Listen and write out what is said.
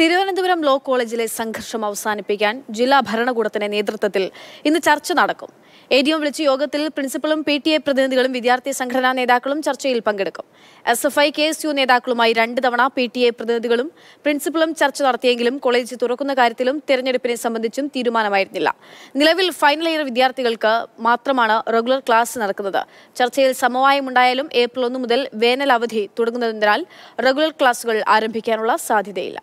Thiruvananthapuram law കോളേജിലെ സംഘർഷം അവസാനിപ്പിക്കാൻ ജില്ലാ ഭരണകൂടത്തിന്റെ നേതൃത്വത്തിൽ ഇന്ന് ചർച്ച നടക്കും എ ഡി എം വിളിച്ച യോഗത്തിൽ പ്രിൻസിപ്പളും പി ടി എ പ്രതിനിധികളും വിദ്യാർത്ഥി സംഘടനാ നേതാക്കളും ചർച്ചയിൽ പങ്കെടുക്കും S F I K S U നേതാക്കളുമായി രണ്ട് തവണ പി ടി എ പ്രതിനിധികളും പ്രിൻസിപ്പളും ചർച്ച നടത്തിയെങ്കിലും കോളേജ് തുറക്കുന്ന കാര്യത്തിലും തെരഞ്ഞെടുപ്പിനെ സംബന്ധിച്ചും തീരുമാനമായിരുന്നില്ല നിലവിൽ ഫൈനൽ ഇയർ വിദ്യാർത്ഥികൾക്ക് മാത്രമാണ് റെഗുലർ ക്ലാസ് നടക്കുന്നത് ചർച്ചയിൽ സമവായമുണ്ടായാലും ഏപ്രിൽ ഒന്ന് മുതൽ വേനൽ അവധി തുടങ്ങുന്നതിനാൽ റെഗുലർ ക്ലാസുകൾ ആരംഭിക്കാനുള്ള സാധ്യതയില്ല